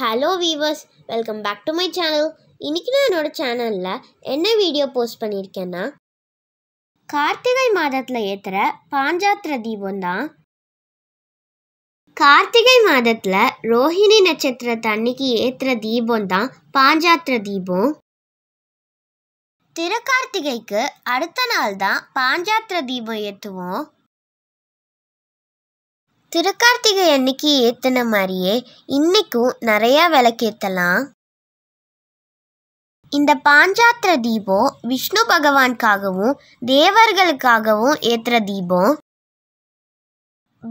hello viewers welcome back to my channel இன்றைக்கி நான் என்னோடய சேனலில் என்ன வீடியோ போஸ்ட் பண்ணியிருக்கேன்னா கார்த்திகை மாதத்தில் ஏற்றுற பாஞ்சாத்திர தீபம் தான் கார்த்திகை மாதத்தில் ரோஹிணி நட்சத்திர தண்ணிக்கு ஏற்றுற தீபம் தான் பாஞ்சாத்திர தீபம் திருக்கார்த்திகைக்கு அடுத்த நாள் தான் பாஞ்சாத்திர தீபம் ஏற்றுவோம் திருக்கார்த்திகை அன்னைக்கு ஏற்றின மாதிரியே இன்றைக்கும் நிறையா விளக்கேற்றலாம் இந்த பாஞ்சாத்திர தீபம் விஷ்ணு பகவானுக்காகவும் தேவர்களுக்காகவும் ஏற்றுற தீபம்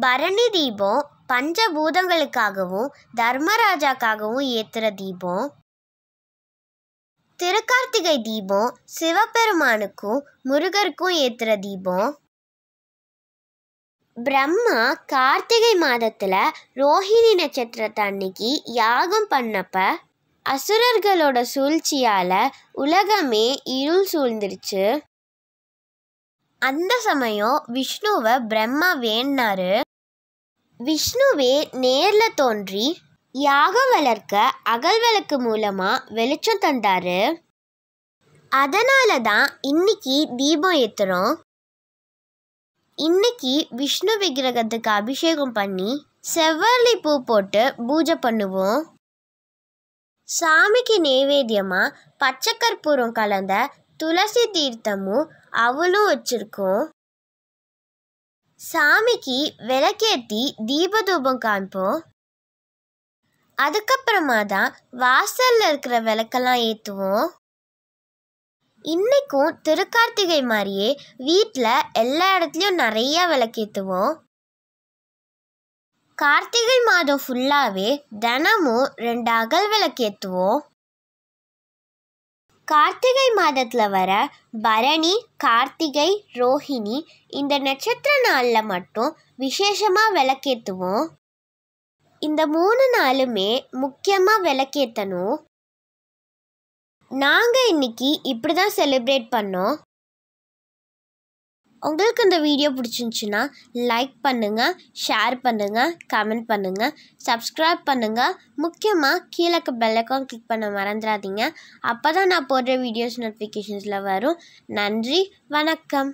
பரணி தீபம் பஞ்சபூதங்களுக்காகவும் தர்மராஜாக்காகவும் ஏற்றுற தீபம் திருக்கார்த்திகை தீபம் சிவபெருமானுக்கும் முருகருக்கும் ஏற்றுற தீபம் பிரம்மா கார்த்திகை மாதத்தில் ரோஹிணி நட்சத்திரத்தை அன்னைக்கு யாகம் பண்ணப்ப அசுரர்களோட சூழ்ச்சியால் உலகமே இருள் சூழ்ந்துருச்சு அந்த சமயம் விஷ்ணுவை பிரம்மா வேணாரு விஷ்ணுவே நேரில் தோன்றி யாகம் வளர்க்க அகல் மூலமா மூலமாக வெளிச்சம் தந்தாரு அதனால தான் இன்னைக்கு தீபம் ஏத்துறோம் இன்னைக்கு விஷ்ணு விக்கிரகத்துக்கு அபிஷேகம் பண்ணி செவ்வரளி பூ போட்டு பூஜை பண்ணுவோம் சாமிக்கு நைவேத்தியமாக பச்சை கற்பூரம் கலந்த துளசி தீர்த்தமும் அவளும் வச்சிருக்கோம் சாமிக்கு விளக்கேற்றி தீபதூபம் காண்போம் அதுக்கப்புறமா தான் வாசல்ல இருக்கிற விளக்கெல்லாம் ஏற்றுவோம் இன்றைக்கும் திருக்கார்த்திகை மாதிரியே வீட்டில் எல்லா இடத்துலையும் நிறையா விளக்கேற்றுவோம் கார்த்திகை மாதம் ஃபுல்லாகவே தினமும் ரெண்டு அகல் விளக்கேற்றுவோம் கார்த்திகை மாதத்தில் வர பரணி கார்த்திகை ரோஹிணி இந்த நட்சத்திர நாளில் மட்டும் விசேஷமாக விளக்கேற்றுவோம் இந்த மூணு நாளுமே முக்கியமாக விளக்கேற்றணும் நாங்கள் இன்றைக்கி இப்படி தான் செலிப்ரேட் பண்ணோம் உங்களுக்கு இந்த வீடியோ பிடிச்சிருந்துச்சுன்னா லைக் பண்ணுங்கள் ஷேர் பண்ணுங்கள் கமெண்ட் பண்ணுங்கள் சப்ஸ்கிரைப் பண்ணுங்கள் முக்கியமாக கீழே பெல்லக்கம் கிளிக் பண்ண மறந்துடாதீங்க அப்போ தான் நான் போடுற வீடியோஸ் நோட்டிஃபிகேஷன்ஸில் வரும் நன்றி வணக்கம்